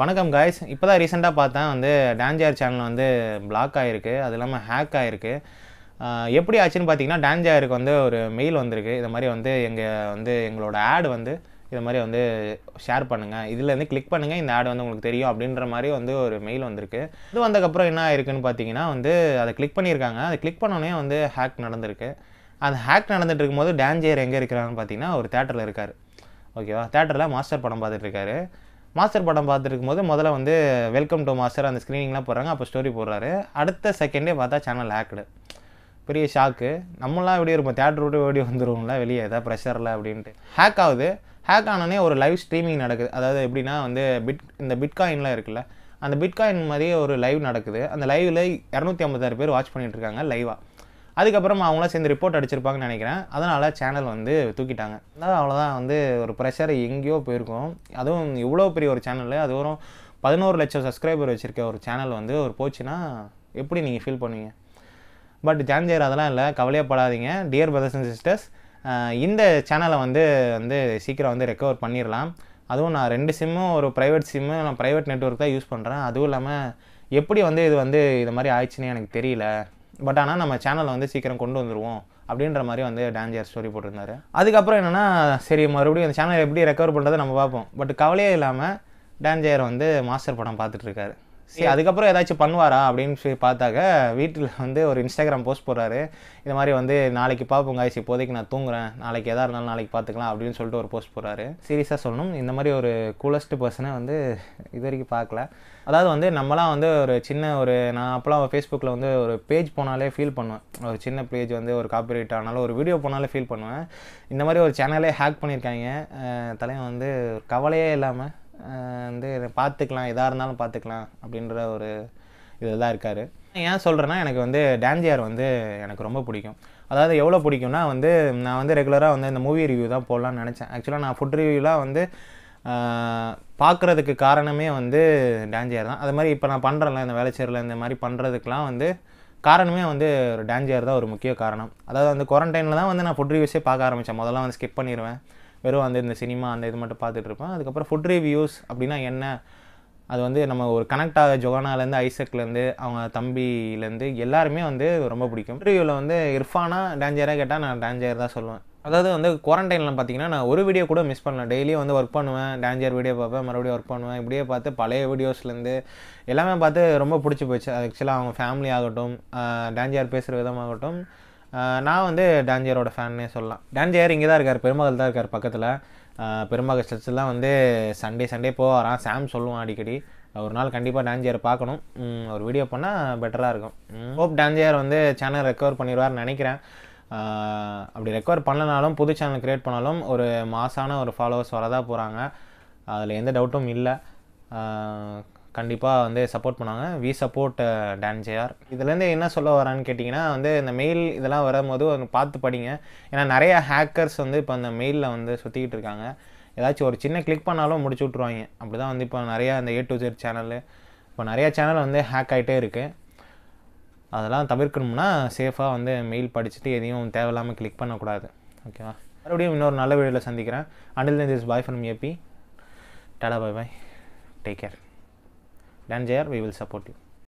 வணக்கம் காய்ஸ் இப்போ தான் ரீசெண்டாக பார்த்தேன் வந்து டான்ஜார் சேனல் வந்து பிளாக் ஆகிருக்கு அது இல்லாமல் ஹேக் ஆகிருக்கு எப்படி ஆச்சுன்னு பார்த்தீங்கன்னா டான்ஜாருக்கு வந்து ஒரு மெயில் வந்திருக்கு இது மாதிரி வந்து எங்கள் வந்து எங்களோட ஆடு வந்து இது மாதிரி வந்து ஷேர் பண்ணுங்கள் இதுலேருந்து கிளிக் பண்ணுங்கள் இந்த ஆடு வந்து உங்களுக்கு தெரியும் அப்படின்ற மாதிரி வந்து ஒரு மெயில் வந்திருக்கு இது வந்ததுக்கப்புறம் என்ன ஆயிருக்குன்னு பார்த்தீங்கன்னா வந்து அதை கிளிக் பண்ணியிருக்காங்க அதை கிளிக் பண்ணோன்னே வந்து ஹேக் நடந்திருக்கு அந்த ஹேக் நடந்துட்டு இருக்கும்போது டான்ஜியர் எங்கே இருக்கிறாங்கன்னு பார்த்தீங்கன்னா ஒரு தேட்டரில் இருக்கார் ஓகேவா தேட்டரில் மாஸ்டர் படம் பார்த்துட்டு இருக்காரு மாஸ்டர் படம் பார்த்துருக்கும் போது முதல்ல வந்து வெல்கம் டு மாஸ்டர் அந்த ஸ்க்ரீனிங்லாம் போடுறாங்க அப்போ ஸ்டோரி போடுறாரு அடுத்த செகண்டே பார்த்தா சேனல் ஹேக்டு பெரிய ஷாக்கு நம்மளாம் எப்படி இருப்போம் தேட்டர் விட்டு ஓடி வந்துடுவோம்ல வெளியே எதாவது ப்ரெஷரில் அப்படின்ட்டு ஹேக் ஆகுது ஹேக் ஆனோடனே ஒரு லைவ் ஸ்ட்ரீமிங் நடக்குது அதாவது எப்படின்னா வந்து பிட் இந்த பிட்காயின்லாம் இருக்குல்ல அந்த பிட்காயின் மாதிரியே ஒரு லைவ் நடக்குது அந்த லைவில் இரநூத்தி ஐம்பத்தாறு பேர் வாட்ச் பண்ணிகிட்டு இருக்காங்க லைவாக அதுக்கப்புறம் அவங்களாம் சேர்ந்து ரிப்போர்ட் அடிச்சிருப்பாங்கன்னு நினைக்கிறேன் அதனால் சேனல் வந்து தூக்கிட்டாங்க அதாவது அவ்வளோதான் வந்து ஒரு ப்ரெஷர் எங்கேயோ போயிருக்கோம் அதுவும் இவ்வளோ பெரிய ஒரு சேனல் அது வரும் பதினோரு லட்சம் சப்ஸ்கிரைபர் வச்சுருக்க ஒரு சேனல் வந்து ஒரு போச்சுன்னா எப்படி நீங்கள் ஃபீல் பண்ணுவீங்க பட் ஜான்ஜியர் அதெல்லாம் இல்லை கவலையப்படாதீங்க டியர் பிரதர்ஸ் அண்ட் சிஸ்டர்ஸ் இந்த சேனலை வந்து வந்து சீக்கிரம் வந்து ரெக்கவர் பண்ணிடலாம் அதுவும் நான் ரெண்டு சிம்மும் ஒரு ப்ரைவேட் சிம்மு நான் ப்ரைவேட் நெட்ஒர்க் தான் யூஸ் பண்ணுறேன் அதுவும் இல்லாமல் எப்படி வந்து இது வந்து இது மாதிரி ஆயிடுச்சுன்னு எனக்கு தெரியல பட் ஆனால் நம்ம சேனலை வந்து சீக்கிரம் கொண்டு வந்துடுவோம் அப்படின்ற மாதிரி வந்து டேஞ்சர் ஸ்டோரி போட்டிருந்தாரு அதுக்கப்புறம் என்னென்னா சரி மறுபடியும் அந்த சேனலை எப்படி ரெக்கவர் பண்ணுறதை நம்ம பார்ப்போம் பட் கவலையே இல்லாமல் டேஞ்சர் வந்து மாஸ்டர் படம் பார்த்துட்ருக்காரு சரி அதுக்கப்புறம் ஏதாச்சும் பண்ணுவாரா அப்படின்னு சொல்லி பார்த்தாக்க வீட்டில் வந்து ஒரு இன்ஸ்டாகிராம் போஸ்ட் போடுறாரு இது மாதிரி வந்து நாளைக்கு பார்ப்போம் ஆயிடுச்சு இப்போதைக்கு நான் தூங்குறேன் நாளைக்கு எதாக இருந்தாலும் நாளைக்கு பார்த்துக்கலாம் அப்படின்னு சொல்லிட்டு ஒரு போஸ்ட் போடுறாரு சீரியஸாக சொல்லணும் இந்த மாதிரி ஒரு கூலஸ்ட் பர்சனை வந்து இது வரைக்கும் பார்க்கல அதாவது வந்து நம்மளாம் வந்து ஒரு சின்ன ஒரு நான் அப்போலாம் ஃபேஸ்புக்கில் வந்து ஒரு பேஜ் போனாலே ஃபீல் பண்ணுவேன் ஒரு சின்ன பேஜ் வந்து ஒரு காப்பிரைட் ஆனாலும் ஒரு வீடியோ போனாலே ஃபீல் பண்ணுவேன் இந்த மாதிரி ஒரு சேனலே ஹேக் பண்ணியிருக்காங்க தலைவன் வந்து கவலையே இல்லாமல் வந்து பார்த்துக்கலாம் எதாக இருந்தாலும் பார்த்துக்கலாம் அப்படின்ற ஒரு இதில் தான் இருக்கார் ஏன் சொல்கிறேன்னா எனக்கு வந்து டான்ஜியார் வந்து எனக்கு ரொம்ப பிடிக்கும் அதாவது எவ்வளோ பிடிக்கும்னா வந்து நான் வந்து ரெகுலராக வந்து இந்த மூவி ரிவ்யூ தான் போடலான்னு நினச்சேன் ஆக்சுவலாக நான் ஃபுட் ரிவ்யூலாம் வந்து பார்க்குறதுக்கு காரணமே வந்து டான்ஜியார் தான் அது மாதிரி இப்போ நான் பண்ணுறேன்ல இந்த வேலைச்சேரில் இந்த மாதிரி பண்ணுறதுக்கெலாம் வந்து காரணமே வந்து ஒரு டான்ஜியார் தான் ஒரு முக்கிய காரணம் அதாவது வந்து குவாரண்டைனில் தான் வந்து நான் ஃபுட் ரிவ்யூஸே பார்க்க ஆரம்பித்தேன் முதல்ல வந்து ஸ்கிப் பண்ணிடுவேன் வெறும் அந்த இந்த சினிமா அந்த இது மட்டும் பார்த்துட்டு இருப்பேன் அதுக்கப்புறம் ஃபுட் ரிவ்யூஸ் அப்படின்னா என்ன அது வந்து நம்ம ஒரு கனெக்ட் ஆக ஜொகானாலேருந்து ஐசக்லேருந்து அவங்க தம்பிலேருந்து எல்லாருமே வந்து ரொம்ப பிடிக்கும் ரிவ்யூவில் வந்து இர்ஃபானா டேஞ்சராக கேட்டால் நான் டேஞ்சர் தான் சொல்லுவேன் அதாவது வந்து குவாரண்டைனில் பார்த்தீங்கன்னா நான் ஒரு வீடியோ கூட மிஸ் பண்ணல டெய்லியும் வந்து ஒர்க் பண்ணுவேன் டேஞ்சர் வீடியோ பார்ப்பேன் மறுபடியும் ஒர்க் பண்ணுவேன் இப்படியே பார்த்து பழைய வீடியோஸ்லேருந்து எல்லாமே பார்த்து ரொம்ப பிடிச்சி போச்சு ஆக்சுவலாக அவங்க ஃபேமிலி ஆகட்டும் டேஞ்சர் பேசுகிற விதமாகட்டும் நான் வந்து டான்ஜியரோட ஃபேன்னே சொல்லலாம் டான்ஜியர் இங்கே தான் இருக்கார் பெருமகள் தான் இருக்கார் பக்கத்தில் பெருமகள் சர்ச்சிலாம் வந்து சண்டே சண்டே போவாராம் சாம் சொல்லுவான் அடிக்கடி ஒரு நாள் கண்டிப்பாக டான்ஜியர் பார்க்கணும் ஒரு வீடியோ பண்ணால் பெட்டராக இருக்கும் ஹோப் டான்ஜியர் வந்து சேனல் ரெக்கவர் பண்ணிடுவார்னு நினைக்கிறேன் அப்படி ரெக்கவர் பண்ணனாலும் புது சேனல் க்ரியேட் பண்ணாலும் ஒரு மாசான ஒரு ஃபாலோவர்ஸ் வரதான் போகிறாங்க அதில் எந்த டவுட்டும் இல்லை கண்டிப்பாக வந்து சப்போர்ட் பண்ணுவாங்க வி சப்போர்ட் டான் ஜேஆர் இதுலேருந்து என்ன சொல்ல வரான்னு கேட்டிங்கன்னா வந்து இந்த மெயில் இதெல்லாம் வரும்போது பார்த்து படிங்க ஏன்னா நிறையா ஹேக்கர்ஸ் வந்து இப்போ அந்த மெயிலில் வந்து சுற்றிக்கிட்டு இருக்காங்க ஏதாச்சும் ஒரு சின்ன கிளிக் பண்ணாலும் முடிச்சு விட்ருவாங்க அப்படி தான் வந்து இப்போ நிறையா அந்த ஏ டு ஜெட் சேனலு இப்போ நிறையா சேனல் வந்து ஹேக் ஆகிட்டே இருக்குது அதெல்லாம் தவிர்க்கணும்னா சேஃபாக வந்து மெயில் படிச்சுட்டு எதையும் தேவையில்லாமல் கிளிக் பண்ணக்கூடாது ஓகேவா மறுபடியும் இன்னொரு நல்ல வீடியோவில் சந்திக்கிறேன் until this bye from AB tata bye bye take care land there we will support you